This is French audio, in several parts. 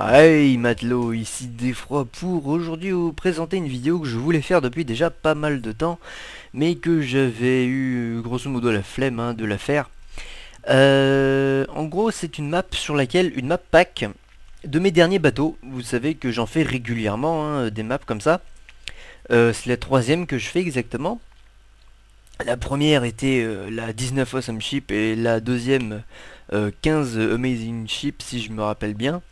Hey matelot, ici Défroid pour aujourd'hui vous présenter une vidéo que je voulais faire depuis déjà pas mal de temps mais que j'avais eu grosso modo la flemme hein, de la faire. Euh, en gros c'est une map sur laquelle, une map pack de mes derniers bateaux, vous savez que j'en fais régulièrement hein, des maps comme ça. Euh, c'est la troisième que je fais exactement. La première était euh, la 19 Awesome Ship et la deuxième 15 Amazing Ship si je me rappelle bien.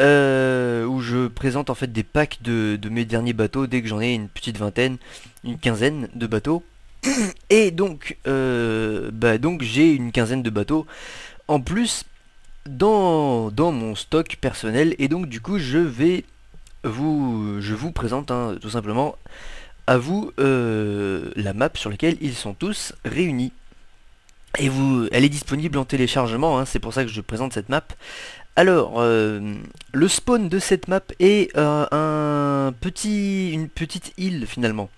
Euh, où je présente en fait des packs de, mes derniers bateaux dès que j'en ai une petite vingtaine, une quinzaine de bateaux. Et donc, euh, bah, donc j'ai une quinzaine de bateaux en plus dans, dans mon stock personnel. Et donc du coup je vais vous, je vous présente hein, tout simplement à vous euh, la map sur laquelle ils sont tous réunis. Et vous, elle est disponible en téléchargement, hein, c'est pour ça que je présente cette map. Alors, euh, le spawn de cette map est euh, un petit, une petite île finalement.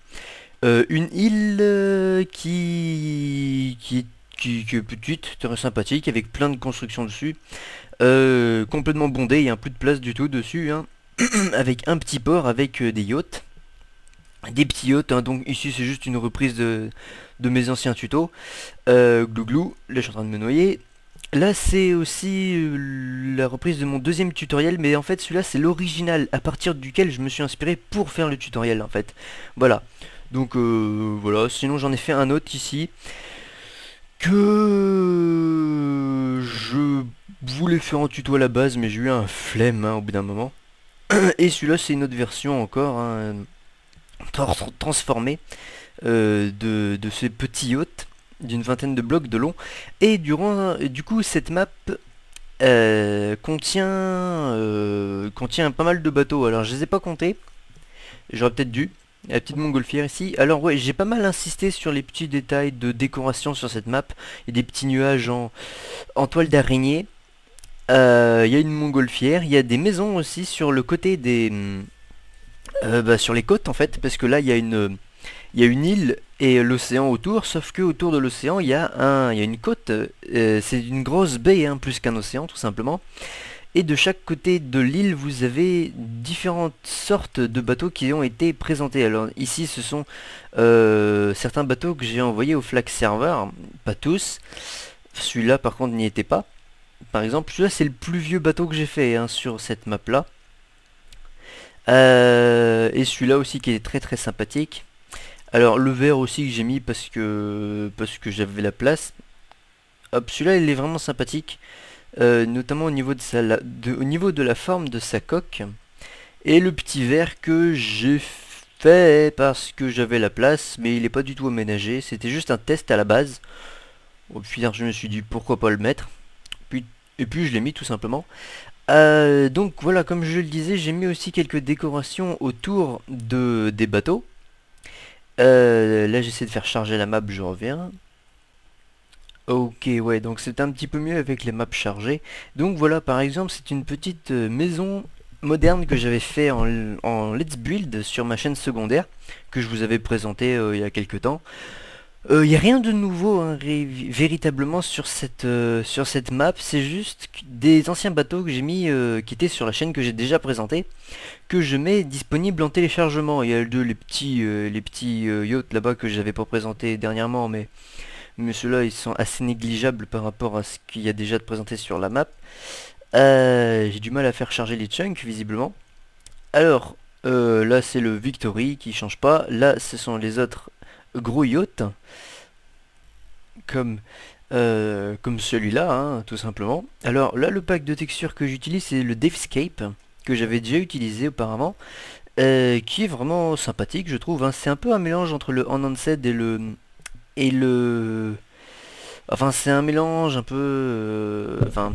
Euh, une île qui, qui, est petite, très sympathique, avec plein de constructions dessus. complètement bondée, il n'y a plus de place du tout dessus. Hein. avec un petit port, avec des yachts. Des petits yachts, hein. donc ici c'est juste une reprise de, mes anciens tutos. Euh, glou là je suis en train de me noyer. Là c'est aussi euh, la reprise de mon deuxième tutoriel mais en fait celui-là c'est l'original à partir duquel je me suis inspiré pour faire le tutoriel en fait. Voilà. Donc euh, voilà, sinon j'en ai fait un autre ici que je voulais faire en tuto à la base mais j'ai eu un flemme hein, au bout d'un moment. Et celui-là c'est une autre version encore hein, transformée euh, de, de ce petit yacht d'une vingtaine de blocs de long. Et durant, du coup, cette map euh, contient, euh, contient pas mal de bateaux. Alors, je les ai pas comptés. J'aurais peut-être dû. La petite montgolfière ici. Alors ouais, j'ai pas mal insisté sur les petits détails de décoration sur cette map. Et des petits nuages en, en toile d'araignée. Euh, il y a une montgolfière. Il y a des maisons aussi sur le côté des... Bah, sur les côtes en fait, parce que là il y a une il y a une île et l'océan autour, sauf que autour de l'océan, il, y a un, il a une côte, euh, c'est une grosse baie, hein, plus qu'un océan tout simplement. Et de chaque côté de l'île, vous avez différentes sortes de bateaux qui ont été présentés. Alors ici, ce sont euh, certains bateaux que j'ai envoyés au flag server, pas tous. Celui-là, par contre, n'y était pas. Par exemple, celui-là, c'est le plus vieux bateau que j'ai fait hein, sur cette map-là. Euh, et celui-là aussi qui est très très sympathique. Alors le vert aussi que j'ai mis parce que parce que j'avais la place. Hop, celui-là il est vraiment sympathique, euh, notamment au niveau de la, niveau de la forme de sa coque. Et le petit vert que j'ai fait parce que j'avais la place, mais il n'est pas du tout aménagé. C'était juste un test à la base. Au final, je me suis dit pourquoi pas le mettre. Puis, et puis je l'ai mis tout simplement. Euh, donc voilà, comme je le disais, j'ai mis aussi quelques décorations autour de, des bateaux. Euh, là j'essaie de faire charger la map, je reviens. Ok, ouais, donc c'est un petit peu mieux avec les maps chargées. Donc voilà, par exemple, c'est une petite euh, maison moderne que j'avais fait en, Let's Build sur ma chaîne secondaire, que je vous avais présenté euh, il y a quelques temps. Il euh, n'y a rien de nouveau hein, véritablement sur cette, euh, sur cette map, c'est juste des anciens bateaux que j'ai mis, euh, qui étaient sur la chaîne que j'ai déjà présenté, que je mets disponible en téléchargement. Il y a les petits, les petits yachts là-bas que j'avais pas présenté dernièrement, mais, mais ceux-là ils sont assez négligeables par rapport à ce qu'il y a déjà de présenté sur la map. j'ai du mal à faire charger les chunks visiblement. Alors, là c'est le Victory qui change pas, là ce sont les autres grouillotte comme, euh, comme celui-là, hein, tout simplement. Alors là, le pack de textures que j'utilise, c'est le Devscape, que j'avais déjà utilisé auparavant, euh, qui est vraiment sympathique, je trouve. Hein. C'est un peu un mélange entre le Said et le... Et le... Enfin, c'est un mélange un peu... Euh, enfin,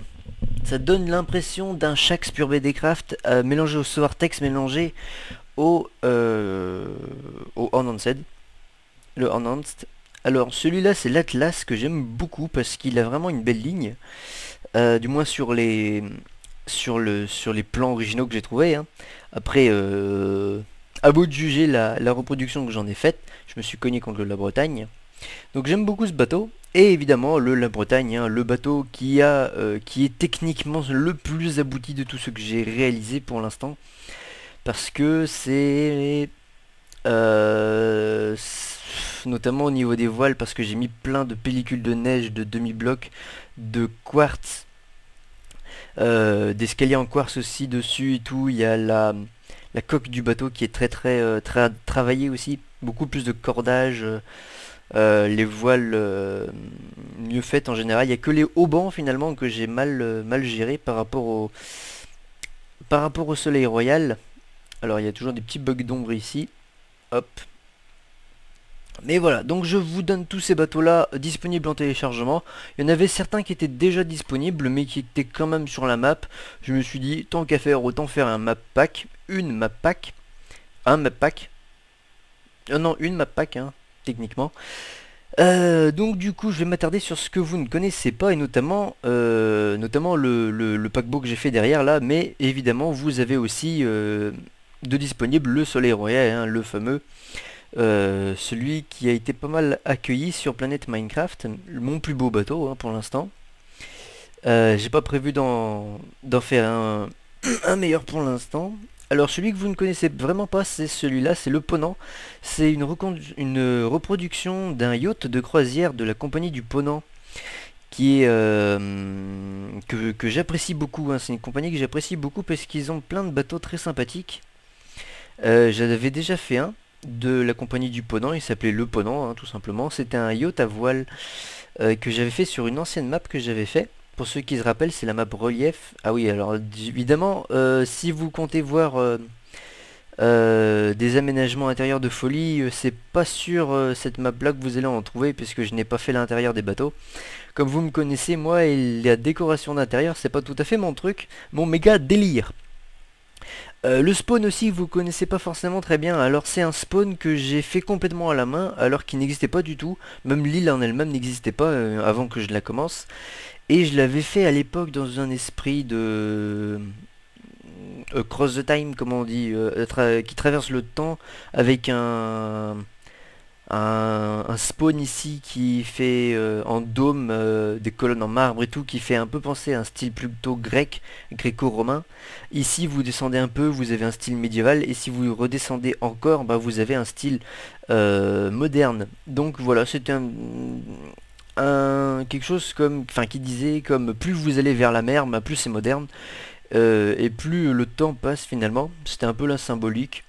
ça donne l'impression d'un Shax pur mélangé au Text mélangé au, euh, au Said le Enhanced. Alors celui-là c'est l'Atlas que j'aime beaucoup parce qu'il a vraiment une belle ligne. Euh, du moins sur les sur le sur les plans originaux que j'ai trouvé. Hein. Après euh, à bout de juger la, reproduction que j'en ai faite, je me suis cogné contre la Bretagne. Donc j'aime beaucoup ce bateau. Et évidemment le La Bretagne, hein, le bateau qui a euh, qui est techniquement le plus abouti de tout ce que j'ai réalisé pour l'instant. Parce que c'est euh, notamment au niveau des voiles parce que j'ai mis plein de pellicules de neige, de demi-blocs, de quartz, euh, d'escalier en quartz aussi dessus et tout. Il y a la, la coque du bateau qui est très très euh, très travaillée aussi, beaucoup plus de cordage. Euh, les voiles mieux faites en général. Il n'y a que les haubans finalement que j'ai mal, mal géré par rapport au par rapport au soleil royal. Alors il y a toujours des petits bugs d'ombre ici. Hop. Mais voilà, donc je vous donne tous ces bateaux-là euh, disponibles en téléchargement. Il y en avait certains qui étaient déjà disponibles, mais qui étaient quand même sur la map. Je me suis dit, tant qu'à faire, autant faire un map pack, une map pack, un map pack. Euh, non, une map pack, hein, techniquement. Euh, donc du coup, je vais m'attarder sur ce que vous ne connaissez pas, et notamment, notamment le, le, paquebot que j'ai fait derrière là, mais évidemment, vous avez aussi de disponible le Soleil Royal, hein, le fameux... Euh, celui qui a été pas mal accueilli sur Planète Minecraft, mon plus beau bateau hein, pour l'instant. Euh, j'ai pas prévu d'en faire un, meilleur pour l'instant. Alors celui que vous ne connaissez vraiment pas, c'est celui-là, c'est le Ponant. C'est une, une, reproduction d'un yacht de croisière de la compagnie du Ponant qui est euh, que, j'apprécie beaucoup. Hein. C'est une compagnie que j'apprécie beaucoup parce qu'ils ont plein de bateaux très sympathiques. Euh, J'avais déjà fait un de la compagnie du Ponant, il s'appelait Le Ponant hein, tout simplement. C'était un yacht à voile euh, que j'avais fait sur une ancienne map que j'avais fait. Pour ceux qui se rappellent, c'est la map relief. Ah oui, alors évidemment, euh, si vous comptez voir euh, des aménagements intérieurs de folie, c'est pas sur cette map là que vous allez en trouver puisque je n'ai pas fait l'intérieur des bateaux. Comme vous me connaissez, moi et la décoration d'intérieur, c'est pas tout à fait mon truc, mon méga délire. Euh, le spawn aussi vous connaissez pas forcément très bien, alors c'est un spawn que j'ai fait complètement à la main alors qu'il n'existait pas du tout, même l'île en elle-même n'existait pas euh, avant que je la commence, et je l'avais fait à l'époque dans un esprit de... Euh, cross the time, comme on dit, qui traverse le temps avec un un, spawn ici qui fait euh, en dôme euh, des colonnes en marbre et tout, qui fait un peu penser à un style plutôt grec, gréco-romain. Ici, vous descendez un peu, vous avez un style médiéval, et si vous redescendez encore, bah, vous avez un style euh, moderne. Donc voilà, c'était un, quelque chose comme, enfin, qui disait comme plus vous allez vers la mer, bah, plus c'est moderne, et plus le temps passe finalement. C'était un peu la symbolique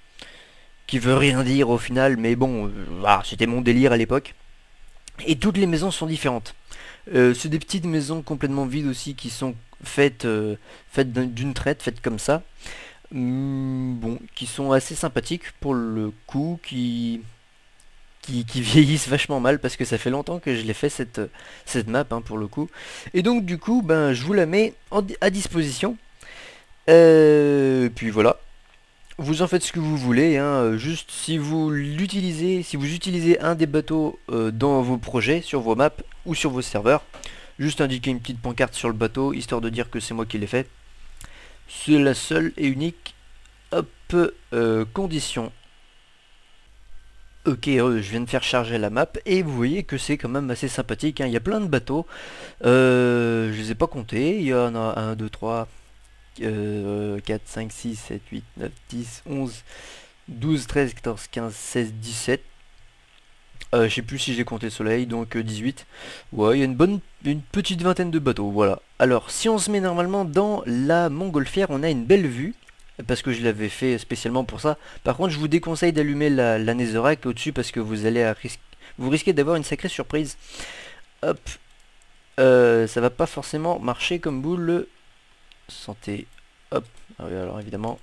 qui veut rien dire au final, mais bon, euh, ah, c'était mon délire à l'époque. Et toutes les maisons sont différentes. Euh, c'est des petites maisons complètement vides aussi qui sont faites, euh, faites d'une traite, faites comme ça. Hmm, bon, qui sont assez sympathiques pour le coup, qui, qui, vieillissent vachement mal parce que ça fait longtemps que je l'ai fait cette, cette map hein, pour le coup. Et donc du coup, ben, je vous la mets à disposition. Euh, puis voilà, vous en faites ce que vous voulez, hein, euh, juste si vous l'utilisez, si vous utilisez un des bateaux euh, dans vos projets, sur vos maps ou sur vos serveurs, juste indiquer une petite pancarte sur le bateau, histoire de dire que c'est moi qui l'ai fait. C'est la seule et unique euh, condition. Ok, je viens de faire charger la map et vous voyez que c'est quand même assez sympathique. Hein. Il y a plein de bateaux. Euh, je les ai pas comptés. Il y en a un, deux, trois... 4, 5, 6, 7, 8, 9, 10, 11, 12, 13, 14, 15, 16, 17. Euh, je sais plus si j'ai compté le soleil, donc 18. Euh, ouais, il y a une bonne, une petite vingtaine de bateaux, voilà. Alors, si on se met normalement dans la montgolfière, on a une belle vue parce que je l'avais fait spécialement pour ça. Par contre, je vous déconseille d'allumer la, la au-dessus parce que vous allez à vous risquez d'avoir une sacrée surprise. Hop, euh, ça va pas forcément marcher comme vous le santé, hop, ah alors évidemment,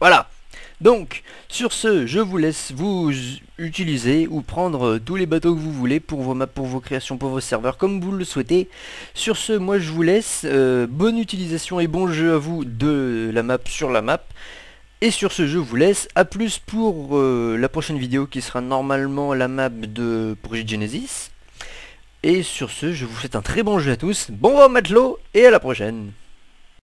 voilà donc, sur ce, je vous laisse vous utiliser ou prendre tous les bateaux que vous voulez pour vos maps, pour vos créations, pour vos serveurs, comme vous le souhaitez. Sur ce, moi je vous laisse. Euh, bonne utilisation et bon jeu à vous de la map sur la map. Et sur ce, je vous laisse. à plus pour euh, la prochaine vidéo qui sera normalement la map de projet Genesis. Et sur ce, je vous souhaite un très bon jeu à tous. Bon vent matelot et à la prochaine